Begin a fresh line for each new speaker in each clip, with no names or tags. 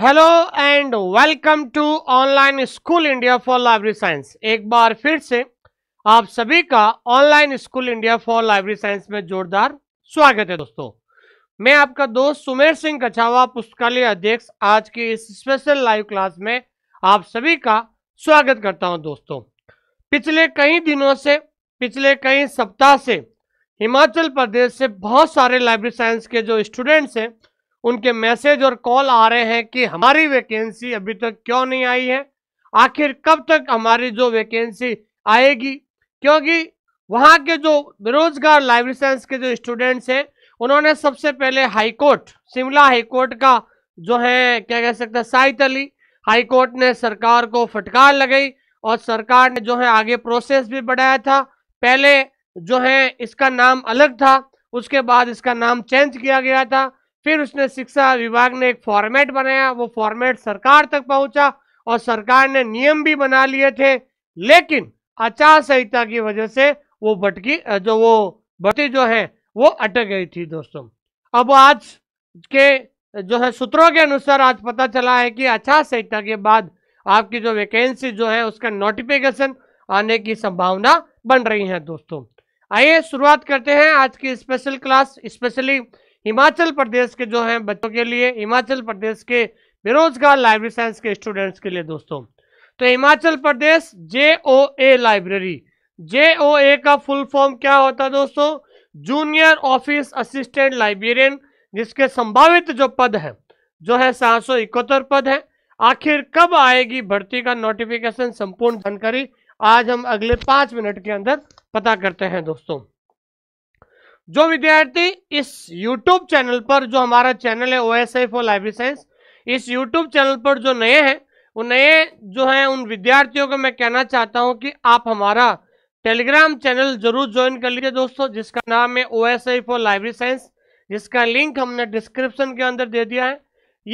hello and welcome to online school India for library science एक बार फिर से आप सभी का online school India for library science में जोरदार स्वागत है दोस्तों मैं आपका दोस्त सुमेर सिंह कछावा पुस्तकालय अध्यक्ष आज की इस स्पेशल लाइव क्लास में आप सभी का स्वागत करता हूं दोस्तों पिछले कई दिनों से पिछले कई सप्ताह से हिमाचल प्रदेश से बहुत सारे लाइब्रेरी साइंस के जो स्टूडेंट्स हैं उनके मैसेज और कॉल आ रहे हैं कि हमारी वैकेंसी अभी तक क्यों नहीं आई है आखिर कब तक हमारी जो वैकेंसी आएगी क्योंकि वहाँ के जो बेरोजगार लाइव साइंस के जो स्टूडेंट्स हैं उन्होंने सबसे पहले हाईकोर्ट शिमला हाईकोर्ट का जो है क्या कह सकते हैं साइट अली हाईकोर्ट ने सरकार को फटकार लगाई और सरकार ने जो है आगे प्रोसेस भी बढ़ाया था पहले जो है इसका नाम अलग था उसके बाद इसका नाम चेंज किया गया था फिर उसने शिक्षा विभाग ने एक फॉर्मेट बनाया वो फॉर्मेट सरकार तक पहुंचा और सरकार ने नियम भी बना लिए थे लेकिन आचार संहिता की वजह से वो भटकी जो वो भट्टी जो है वो अटक गई थी दोस्तों अब आज के जो है सूत्रों के अनुसार आज पता चला है कि आचार संहिता के बाद आपकी जो वैकेंसी जो है उसका नोटिफिकेशन आने की संभावना बन रही है दोस्तों आइए शुरुआत करते हैं आज की special class specially Himachal Pradesh के जो हैं बच्चों के लिए हिमाचल प्रदेश के बेरोजगार लाइब्रेरी साइंस के स्टूडेंट्स के लिए दोस्तों तो हिमाचल प्रदेश जे ओ ए लाइब्रेरी जे ओ ए का फुल फॉर्म क्या होता है दोस्तों जूनियर ऑफिस असिस्टेंट लाइब्रेरियन जिसके संभावित जो पद हैं जो है सात सौ इकहत्तर पद हैं आखिर कब आएगी भर्ती का नोटिफिकेशन संपूर्ण जानकारी आज हम अगले पाँच मिनट के अंदर पता करते हैं दोस्तों जो विद्यार्थी इस यूट्यूब चैनल पर जो हमारा चैनल है O S I for life science इस यूट्यूब चैनल पर जो नए हैं वो नए जो हैं उन विद्यार्थियों को मैं कहना चाहता हूं कि आप हमारा टेलीग्राम चैनल जरूर ज्वाइन कर लीजिए दोस्तों जिसका नाम है O S I for library science जिसका लिंक हमने डिस्क्रिप्शन के अंदर दे दिया है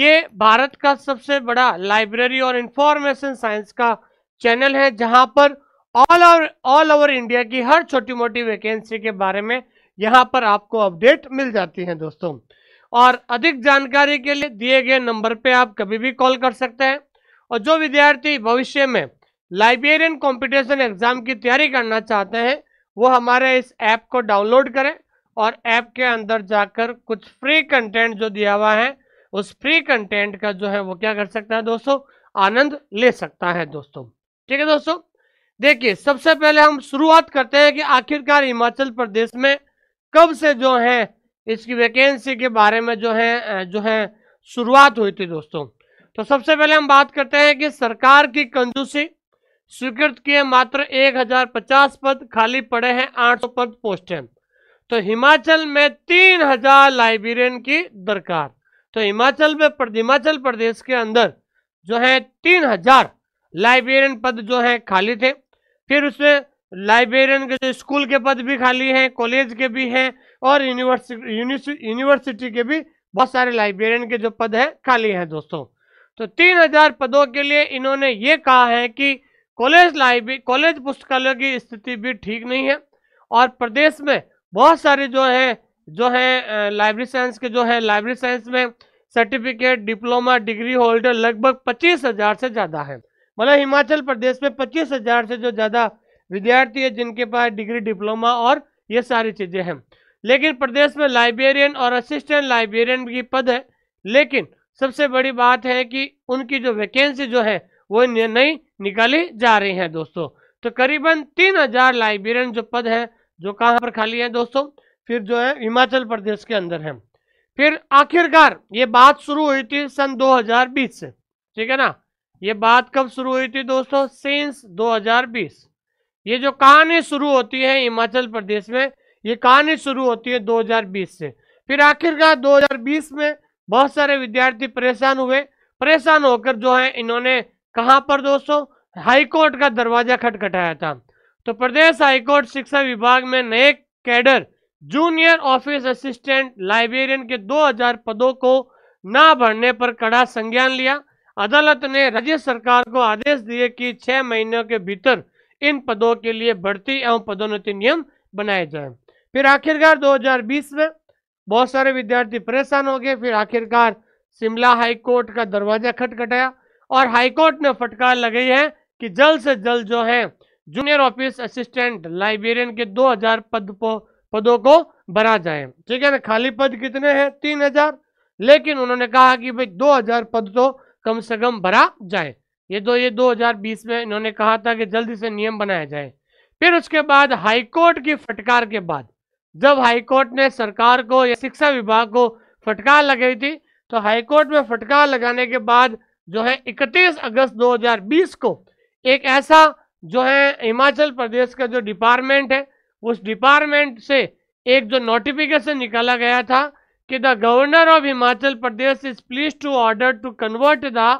ये भारत का सबसे बड़ा लाइब्रेरी और इंफॉर्मेशन साइंस का चैनल है जहां पर all over all over India की हर छोटी मोटी वैकेंसी के बारे में यहाँ पर आपको अपडेट मिल जाती है दोस्तों और अधिक जानकारी के लिए दिए गए नंबर पे आप कभी भी कॉल कर सकते हैं और जो विद्यार्थी भविष्य में लाइब्रेरियन कंपटीशन एग्जाम की तैयारी करना चाहते हैं वो हमारे इस ऐप को डाउनलोड करें और ऐप के अंदर जाकर कुछ फ्री कंटेंट जो दिया हुआ है उस फ्री कंटेंट का जो है वो क्या कर सकता है दोस्तों आनंद ले सकता है दोस्तों ठीक है दोस्तों देखिए सबसे पहले हम शुरुआत करते हैं कि आखिरकार हिमाचल प्रदेश में कब से जो है इसकी वैकेंसी के बारे में जो है जो है शुरुआत हुई थी दोस्तों तो सबसे पहले हम बात करते हैं कि सरकार की कंजूसी स्वीकृत किए मात्र 1050 पद खाली पड़े हैं 800 पद पोस्ट है तो हिमाचल में 3000 लाइब्रेरियन की दरकार तो हिमाचल में हिमाचल प्रदेश के अंदर जो है 3000 लाइब्रेरियन पद जो है खाली थे फिर उसमें लाइब्रेरियन के जो स्कूल के पद भी खाली हैं कॉलेज के भी हैं और यूनिवर्सिटी यूनिवर्सिटी के भी बहुत सारे लाइब्रेरियन के जो पद हैं खाली हैं दोस्तों तो तीन हजार पदों के लिए इन्होंने ये कहा है कि कॉलेज लाइब्रेरी कॉलेज पुस्तकालय की स्थिति भी ठीक नहीं है और प्रदेश में बहुत सारे जो हैं जो हैं लाइब्रेरी साइंस के जो हैं लाइब्रेरी साइंस में सर्टिफिकेट डिप्लोमा डिग्री होल्डर लगभग पच्चीस हजार से ज़्यादा है मतलब हिमाचल प्रदेश में पच्चीस हजार से जो ज़्यादा विद्यार्थी है जिनके पास डिग्री डिप्लोमा और ये सारी चीज़ें हैं लेकिन प्रदेश में लाइब्रेरियन और असिस्टेंट लाइब्रेरियन की पद है लेकिन सबसे बड़ी बात है कि उनकी जो वैकेंसी जो है वो नई निकाली जा रही है दोस्तों तो करीबन तीन हजार लाइब्रेरियन जो पद है जो कहाँ पर खाली है दोस्तों फिर जो है हिमाचल प्रदेश के अंदर है फिर आखिरकार ये बात शुरू हुई थी सन 2020 से ठीक है ना ये बात कब शुरू हुई थी दोस्तों सिंस 2020 ये जो कहानी शुरू होती है हिमाचल प्रदेश में ये कहानी शुरू होती है 2020 से फिर आखिरकार 2020 में बहुत सारे विद्यार्थी परेशान हुए परेशान होकर जो है इन्होंने कहाँ पर दोस्तों हाईकोर्ट का दरवाजा खटखटाया था तो प्रदेश हाईकोर्ट शिक्षा विभाग में नए cadre junior office assistant librarian के 2000 पदों को ना भरने पर कड़ा संज्ञान लिया अदालत ने राज्य सरकार को आदेश दिए कि छह महीनों के भीतर इन पदों के लिए भर्ती एवं पदोन्नति नियम बनाए जाए फिर आखिरकार 2020 में बहुत सारे विद्यार्थी परेशान हो गए फिर आखिरकार शिमला हाईकोर्ट का दरवाजा खटखटाया और हाईकोर्ट ने फटकार लगाई है कि जल्द से जल्द जो है जूनियर ऑफिस असिस्टेंट लाइब्रेरियन के 2000 पद को पदों को भरा जाए ठीक है ना खाली पद कितने हैं 3000 लेकिन उन्होंने कहा कि भाई 2000 पद तो कम से कम भरा जाए ये दो ये 2020 में इन्होंने कहा था कि जल्दी से नियम बनाया जाए फिर उसके बाद हाईकोर्ट की फटकार के बाद जब हाईकोर्ट ने सरकार को या शिक्षा विभाग को फटकार लगाई थी तो हाईकोर्ट में फटकार लगाने के बाद जो है 31 अगस्त 2020 को एक ऐसा जो है हिमाचल प्रदेश का जो डिपार्टमेंट है उस डिपार्टमेंट से एक जो नोटिफिकेशन निकाला गया था कि the governor of Himachal Pradesh is please to order to convert the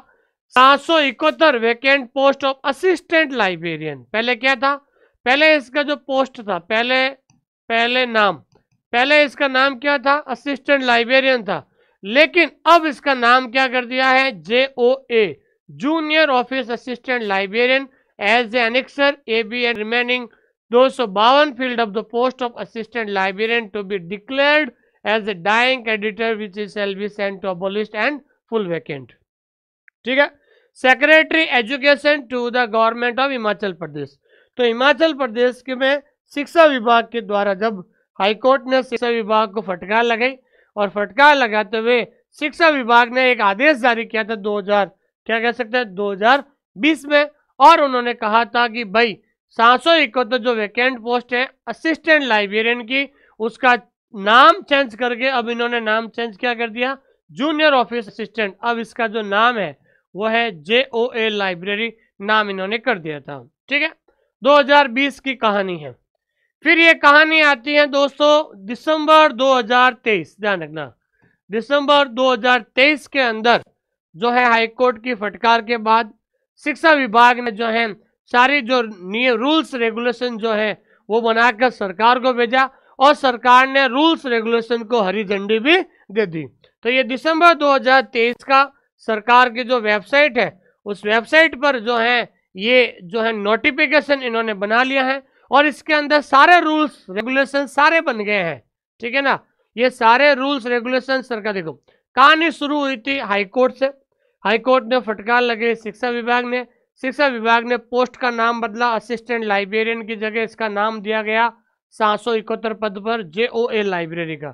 सात सौ इकहत्तर vacant post of assistant librarian पहले क्या था पहले इसका जो पोस्ट था पहले पहले नाम पहले इसका नाम क्या था असिस्टेंट लाइब्रेरियन था लेकिन अब इसका नाम क्या कर दिया है J O A junior office assistant librarian as a annexure A B and remaining दो सौ बावन filled of the post of assistant librarian to be declared as a dying editor which is shall be sent to abolished and full vacant ठीक है secretary education to the government of Himachal Pradesh तो हिमाचल प्रदेश के में शिक्षा विभाग के द्वारा जब हाईकोर्ट ने शिक्षा विभाग को फटकार लगाई और फटकार लगाते हुए शिक्षा विभाग ने एक आदेश जारी किया था 2000 क्या कह सकते हैं 2020 में और उन्होंने कहा था कि भाई सात सौ इकहत्तर जो वैकेंट पोस्ट है असिस्टेंट लाइब्रेरियन की उसका नाम चेंज करके अब इन्होंने नाम चेंज क्या कर दिया जूनियर ऑफिस असिस्टेंट अब इसका जो नाम है वो है जे ओ ए लाइब्रेरी नाम इन्होंने कर दिया था ठीक है 2020 की कहानी है फिर ये कहानी आती है दोस्तों दिसंबर 2023 ध्यान रखना दिसंबर 2023 के अंदर जो है हाईकोर्ट की फटकार के बाद शिक्षा विभाग ने जो है सारी जो नियम रूल्स रेगुलेशन जो है वो बनाकर सरकार को भेजा और सरकार ने रूल्स रेगुलेशन को हरी झंडी भी दे दी तो ये दिसंबर 2023 का सरकार की जो वेबसाइट है उस वेबसाइट पर जो है ये जो है नोटिफिकेशन इन्होंने बना लिया है और इसके अंदर सारे रूल्स रेगुलेशन सारे बन गए हैं ठीक है ना ये सारे रूल्स रेगुलेशन सरकार देखो कहानी शुरू हुई थी हाईकोर्ट से हाईकोर्ट ने फटकार लगे शिक्षा विभाग ने शिक्षा विभाग ने पोस्ट का नाम बदला असिस्टेंट लाइब्रेरियन की जगह इसका नाम दिया गया सात सौ इकहत्तर पद पर जे ओ ए लाइब्रेरी का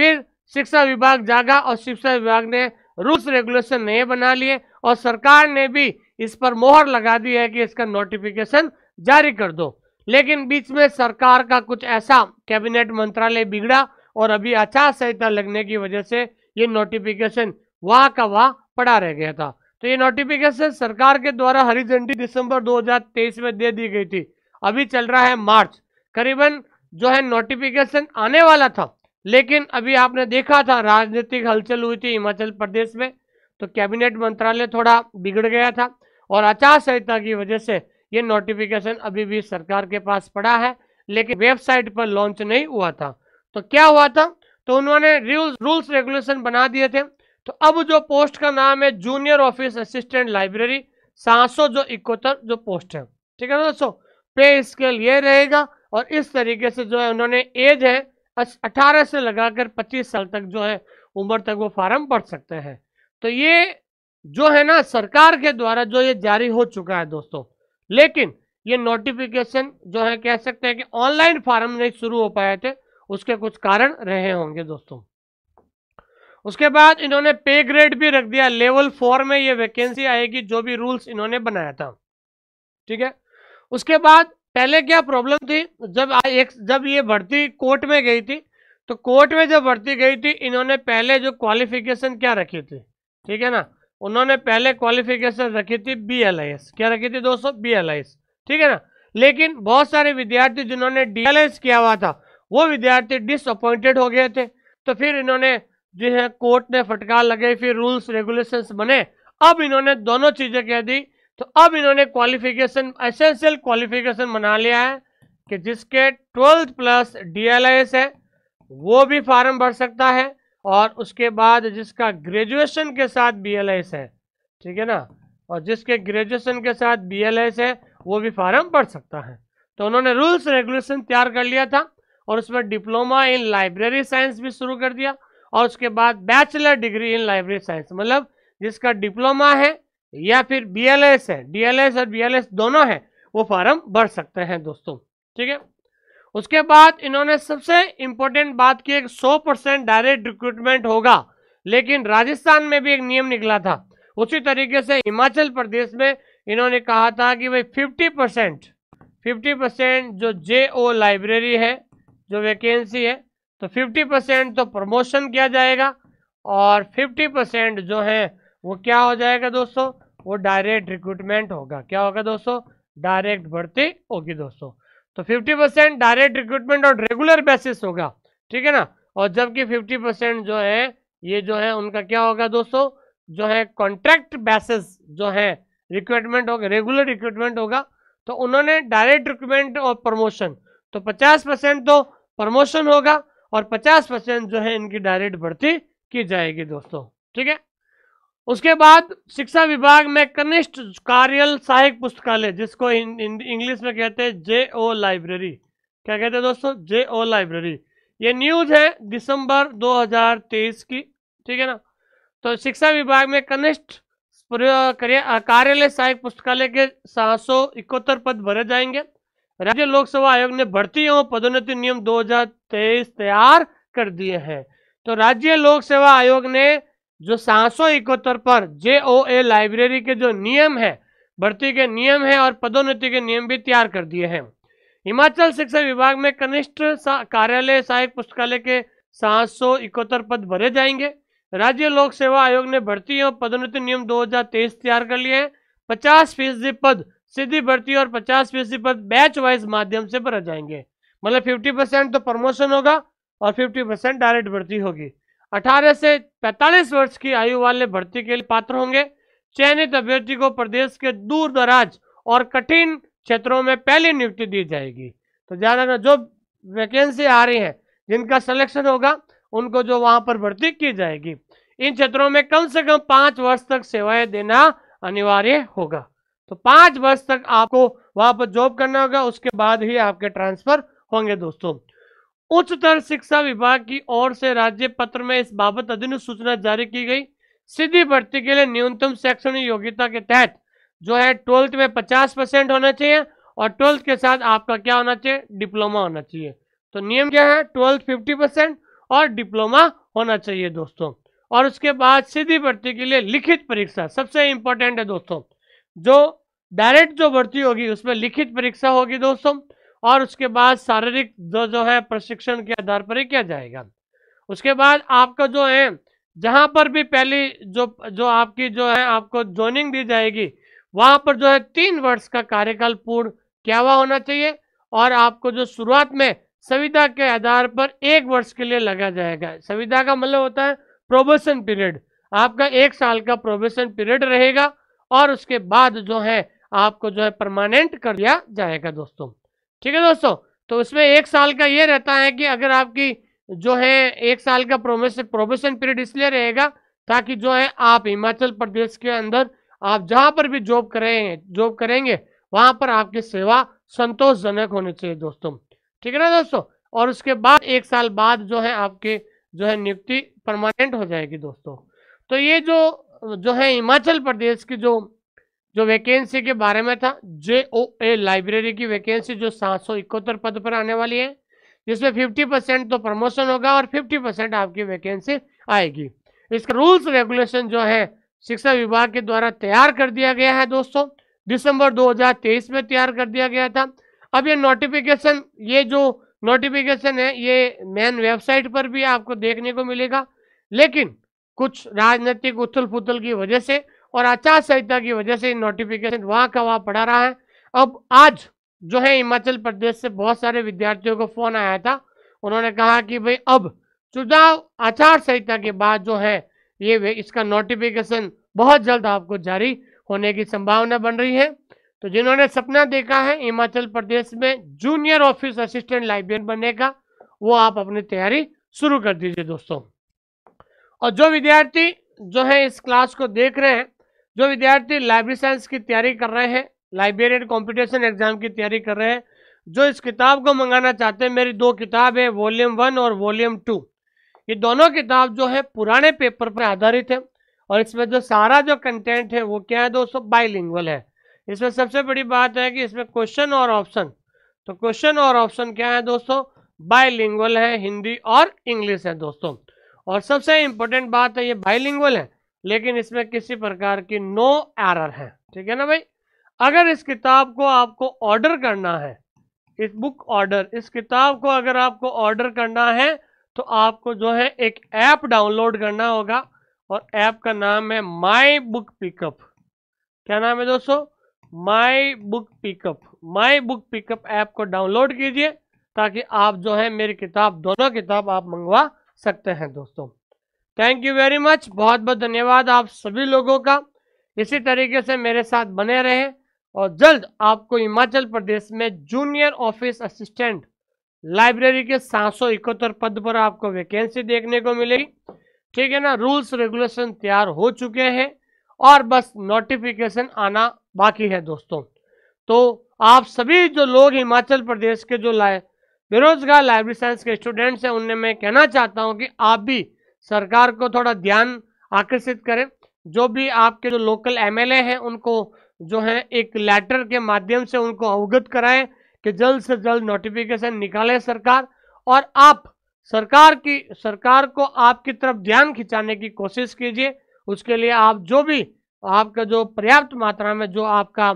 फिर शिक्षा विभाग जागा और शिक्षा विभाग ने रूल्स रेगुलेशन नए बना लिए और सरकार ने भी इस पर मोहर लगा दी है कि इसका नोटिफिकेशन जारी कर दो लेकिन बीच में सरकार का कुछ ऐसा कैबिनेट मंत्रालय बिगड़ा और अभी आचार संहिता लगने की वजह से ये नोटिफिकेशन वाह का वाह पड़ा रह गया था तो ये नोटिफिकेशन सरकार के द्वारा हरी झंडी दिसंबर 2023 में दे दी गई थी अभी चल रहा है मार्च करीबन जो है नोटिफिकेशन आने वाला था लेकिन अभी आपने देखा था राजनीतिक हलचल हुई थी हिमाचल प्रदेश में तो कैबिनेट मंत्रालय थोड़ा बिगड़ गया था और आचार संहिता की वजह से ये नोटिफिकेशन अभी भी सरकार के पास पड़ा है लेकिन वेबसाइट पर लॉन्च नहीं हुआ था तो क्या हुआ था तो उन्होंने रूल्स रूल्स रेगुलेशन बना दिए थे तो अब जो पोस्ट का नाम है जूनियर ऑफिस असिस्टेंट लाइब्रेरी सात जो इकोतर जो पोस्ट है ठीक है ना दोस्तों पे स्केल ये रहेगा और इस तरीके से जो है उन्होंने एज है 18 से लगाकर 25 साल तक जो है उम्र तक वो फार्म भर सकते हैं तो ये जो है ना सरकार के द्वारा जो ये जारी हो चुका है दोस्तों लेकिन ये नोटिफिकेशन जो है कह सकते हैं कि ऑनलाइन फार्म नहीं शुरू हो पाए थे उसके कुछ कारण रहे होंगे दोस्तों उसके बाद इन्होंने पे ग्रेड भी रख दिया लेवल फोर में ये वैकेंसी आएगी जो भी रूल्स इन्होंने बनाया था ठीक है उसके बाद पहले क्या प्रॉब्लम थी जब एक जब ये भर्ती कोर्ट में गई थी तो कोर्ट में जब भर्ती गई थी इन्होंने पहले जो क्वालिफिकेशन क्या रखी थी ठीक है ना उन्होंने पहले क्वालिफिकेशन रखी थी बी एल आई एस क्या रखी थी दोस्तों बी एल आई एस ठीक है ना लेकिन बहुत सारे विद्यार्थी जिन्होंने डी एल एस किया हुआ था वो विद्यार्थी डिसअपॉइंटेड हो गए थे तो फिर इन्होंने जो है कोर्ट ने फटकार लगाई फिर रूल्स रेगुलेशंस बने अब इन्होंने दोनों चीज़ें कह दी तो अब इन्होंने क्वालिफिकेशन एसेंशियल क्वालिफिकेशन बना लिया है कि जिसके ट्वेल्थ प्लस डी है वो भी फार्म भर सकता है और उसके बाद जिसका ग्रेजुएशन के साथ बी है ठीक है ना और जिसके ग्रेजुएशन के साथ बी है वो भी फार्म भर सकता है तो उन्होंने रूल्स रेगुलेशन तैयार कर लिया था और उसमें डिप्लोमा इन लाइब्रेरी साइंस भी शुरू कर दिया और उसके बाद bachelor degree in library science मतलब जिसका डिप्लोमा है या फिर बीएलएस है डीएलएस और बीएलएस दोनों है वो फॉर्म भर सकते हैं दोस्तों ठीक है उसके बाद इन्होंने सबसे इंपॉर्टेंट बात की एक 100 परसेंट डायरेक्ट रिक्रूटमेंट होगा लेकिन राजस्थान में भी एक नियम निकला था उसी तरीके से हिमाचल प्रदेश में इन्होंने कहा था कि भाई फिफ्टी परसेंट फिफ्टी परसेंट जो जे ओ लाइब्रेरी है जो वैकेंसी है तो 50 परसेंट तो प्रमोशन किया जाएगा और 50 परसेंट जो है वो क्या हो जाएगा दोस्तों वो डायरेक्ट रिक्रूटमेंट होगा क्या होगा दोस्तों डायरेक्ट भर्ती होगी दोस्तों तो 50 परसेंट डायरेक्ट रिक्रूटमेंट और रेगुलर बेसिस होगा ठीक है ना और जबकि 50 परसेंट जो है ये जो है उनका क्या होगा दोस्तों जो है कॉन्ट्रैक्ट बेसिस जो है रिक्रूटमेंट होगा रेगुलर रिक्रूटमेंट होगा तो उन्होंने डायरेक्ट रिक्रूटमेंट और प्रमोशन तो पचास परसेंट तो प्रमोशन होगा और पचास परसेंट जो है इनकी डायरेक्ट भर्ती की जाएगी दोस्तों ठीक है उसके बाद शिक्षा विभाग में कनिष्ठ कार्यल सहायक पुस्तकालय जिसको इंग्लिश में कहते हैं जे ओ लाइब्रेरी क्या कहते हैं दोस्तों जे ओ लाइब्रेरी ये न्यूज है दिसंबर 2023 की ठीक है ना तो शिक्षा विभाग में कनिष्ठ कार्यालय सहायक पुस्तकालय के सात पद भरे जाएंगे राज्य सेवा आयोग ने भर्ती एवं पदोन्नति नियम 2023 तैयार कर दिए हैं तो राज्य लोक सेवा आयोग ने जो सात इकहत्तर पर जे ओ ए लाइब्रेरी के जो नियम है भर्ती के नियम है और पदोन्नति के नियम भी तैयार कर दिए हैं हिमाचल शिक्षा विभाग में कनिष्ठ सा, कार्यालय सहायक पुस्तकालय के सात इकहत्तर पद भरे जाएंगे राज्य लोक सेवा आयोग ने भर्ती और पदोन्नति नियम 2023 तैयार कर लिए हैं पचास फीसदी पद सीधी भर्ती और पचास फीसदी पद बैच वाइज माध्यम से भरे जाएंगे मतलब फिफ्टी परसेंट तो प्रमोशन होगा और फिफ्टी परसेंट डायरेक्ट भर्ती होगी 18 से 45 वर्ष की आयु वाले भर्ती के लिए पात्र होंगे चयनित अभ्यर्थी को प्रदेश के दूर दराज और कठिन क्षेत्रों में पहली नियुक्ति दी जाएगी तो ज़्यादा जो वैकेंसी आ रही है जिनका सिलेक्शन होगा उनको जो वहां पर भर्ती की जाएगी इन क्षेत्रों में कम से कम पांच वर्ष तक सेवाएं देना अनिवार्य होगा तो पांच वर्ष तक आपको वहां पर जॉब करना होगा उसके बाद ही आपके ट्रांसफर होंगे दोस्तों उच्चतर शिक्षा विभाग की ओर से राज्य पत्र में इस बाबत अधिसूचना जारी की गई सीधी भर्ती के लिए न्यूनतम शैक्षणिक योग्यता के तहत जो है ट्वेल्थ में पचास परसेंट होना चाहिए और ट्वेल्थ के साथ आपका क्या होना चाहिए डिप्लोमा होना चाहिए तो नियम क्या है ट्वेल्थ फिफ्टी परसेंट और डिप्लोमा होना चाहिए दोस्तों और उसके बाद सीधी भर्ती के लिए लिखित परीक्षा सबसे इंपॉर्टेंट है दोस्तों जो डायरेक्ट जो भर्ती होगी उसमें लिखित परीक्षा होगी दोस्तों और उसके बाद शारीरिक जो जो है प्रशिक्षण के आधार पर ही किया जाएगा उसके बाद आपका जो है जहां पर भी पहली जो जो आपकी जो है आपको जोनिंग दी जाएगी वहां पर जो है तीन वर्ष का कार्यकाल पूर्ण क्या हुआ होना चाहिए और आपको जो शुरुआत में संविधा के आधार पर एक वर्ष के लिए लगा जाएगा संविधा का मतलब होता है प्रोबेशन पीरियड आपका एक साल का प्रोबेशन पीरियड रहेगा और उसके बाद जो है आपको जो है परमानेंट कर दिया जाएगा दोस्तों ठीक है दोस्तों तो उसमें एक साल का ये रहता है कि अगर आपकी जो है एक साल का प्रोमेशन प्रोमेशन पीरियड इसलिए रहेगा ताकि जो है आप हिमाचल प्रदेश के अंदर आप जहाँ पर भी जॉब करेंगे जॉब करेंगे वहाँ पर आपकी सेवा संतोषजनक होनी चाहिए दोस्तों ठीक है ना दोस्तों और उसके बाद एक साल बाद जो है आपके जो है नियुक्ति परमानेंट हो जाएगी दोस्तों तो ये जो जो है हिमाचल प्रदेश की जो जो वैकेंसी के बारे में था जे ओ ए लाइब्रेरी की वैकेंसी जो सात सौ इकहत्तर पद पर आने वाली है जिसमें फिफ्टी परसेंट तो प्रमोशन होगा और फिफ्टी परसेंट आपकी वैकेंसी आएगी इसका रूल्स रेगुलेशन जो है शिक्षा विभाग के द्वारा तैयार कर दिया गया है दोस्तों दिसंबर 2023 में तैयार कर दिया गया था अब ये नोटिफिकेशन ये जो नोटिफिकेशन है ये मेन वेबसाइट पर भी आपको देखने को मिलेगा लेकिन कुछ राजनीतिक उथल पुथल की वजह से और आचार संहिता की वजह से नोटिफिकेशन वहां का वहाँ पढ़ा रहा है अब आज जो है हिमाचल प्रदेश से बहुत सारे विद्यार्थियों को फोन आया था उन्होंने कहा कि भाई अब चुनाव आचार संहिता के बाद जो है ये इसका नोटिफिकेशन बहुत जल्द आपको जारी होने की संभावना बन रही है तो जिन्होंने सपना देखा है हिमाचल प्रदेश में जूनियर ऑफिस असिस्टेंट लाइब्रेरियन बनने का वो आप अपनी तैयारी शुरू कर दीजिए दोस्तों और जो विद्यार्थी जो है इस क्लास को देख रहे हैं जो विद्यार्थी लाइब्रेरी साइंस की तैयारी कर रहे हैं लाइब्रेरियन कॉम्पिटिशन एग्जाम की तैयारी कर रहे हैं जो इस किताब को मंगाना चाहते हैं मेरी दो किताब है वॉल्यूम वन और वॉल्यूम टू ये दोनों किताब जो है पुराने पेपर पर आधारित है और इसमें जो सारा जो कंटेंट है वो क्या है दोस्तों बाइलिंगुअल है इसमें सबसे बड़ी बात है कि इसमें क्वेश्चन और ऑप्शन तो क्वेश्चन और ऑप्शन क्या है दोस्तों बाइलिंगुअल है हिंदी और इंग्लिश है दोस्तों और सबसे इम्पोर्टेंट बात है ये बाइलिंगुअल है लेकिन इसमें किसी प्रकार की नो एरर है ठीक है ना भाई अगर इस किताब को आपको ऑर्डर करना है इस बुक ऑर्डर इस किताब को अगर आपको ऑर्डर करना है तो आपको जो है एक ऐप डाउनलोड करना होगा और ऐप का नाम है माई बुक पिकअप क्या नाम है दोस्तों my book pickup my book pickup app को डाउनलोड कीजिए ताकि आप जो है मेरी किताब दोनों किताब आप मंगवा सकते हैं दोस्तों थैंक यू वेरी मच बहुत बहुत धन्यवाद आप सभी लोगों का इसी तरीके से मेरे साथ बने रहे और जल्द आपको हिमाचल प्रदेश में जूनियर ऑफिस असिस्टेंट लाइब्रेरी के सात सौ इकहत्तर पद पर आपको वैकेंसी देखने को मिलेगी ठीक है ना रूल्स रेगुलेशन तैयार हो चुके हैं और बस नोटिफिकेशन आना बाकी है दोस्तों तो आप सभी जो लोग हिमाचल प्रदेश के जो लाए बेरोजगार लाइब्रेरी साइंस के स्टूडेंट्स हैं उनमें मैं कहना चाहता हूँ कि आप भी सरकार को थोड़ा ध्यान आकर्षित करें जो भी आपके जो लोकल एमएलए हैं उनको जो है एक लेटर के माध्यम से उनको अवगत कराएं कि जल्द से जल्द नोटिफिकेशन निकाले सरकार और आप सरकार की सरकार को आपकी तरफ ध्यान खिंचाने की कोशिश कीजिए उसके लिए आप जो भी आपका जो पर्याप्त मात्रा में जो आपका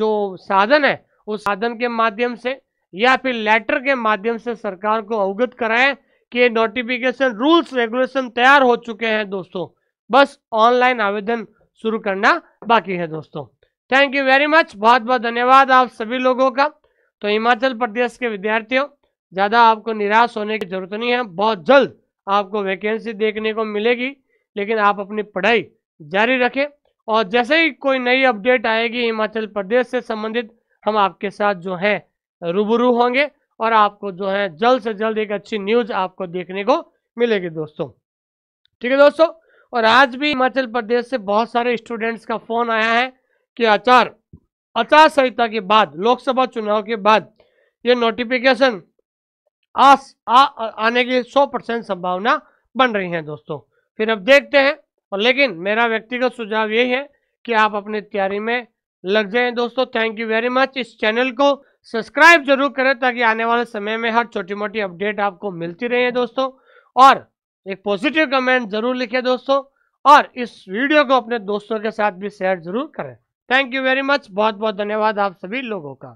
जो साधन है उस साधन के माध्यम से या फिर लेटर के माध्यम से सरकार को अवगत कराएं के नोटिफिकेशन रूल्स रेगुलेशन तैयार हो चुके हैं दोस्तों बस ऑनलाइन आवेदन शुरू करना बाकी है दोस्तों थैंक यू वेरी मच बहुत बहुत धन्यवाद आप सभी लोगों का तो हिमाचल प्रदेश के विद्यार्थियों ज़्यादा आपको निराश होने की जरूरत नहीं है बहुत जल्द आपको वैकेंसी देखने को मिलेगी लेकिन आप अपनी पढ़ाई जारी रखें और जैसे ही कोई नई अपडेट आएगी हिमाचल प्रदेश से संबंधित हम आपके साथ जो है रूबरू होंगे और आपको जो है जल्द से जल्द एक अच्छी न्यूज आपको देखने को मिलेगी दोस्तों ठीक है दोस्तों और आज भी हिमाचल प्रदेश से बहुत सारे स्टूडेंट्स का फोन आया है कि आचार आचार संहिता के बाद लोकसभा चुनाव के बाद ये नोटिफिकेशन आस आ, आने की 100 परसेंट संभावना बन रही है दोस्तों फिर अब देखते हैं और लेकिन मेरा व्यक्तिगत सुझाव यही है कि आप अपनी तैयारी में लग जाएं दोस्तों थैंक यू वेरी मच इस चैनल को सब्सक्राइब जरूर करें ताकि आने वाले समय में हर छोटी मोटी अपडेट आपको मिलती रहे दोस्तों और एक पॉजिटिव कमेंट जरूर लिखे दोस्तों और इस वीडियो को अपने दोस्तों के साथ भी शेयर जरूर करें थैंक यू वेरी मच बहुत बहुत धन्यवाद आप सभी लोगों का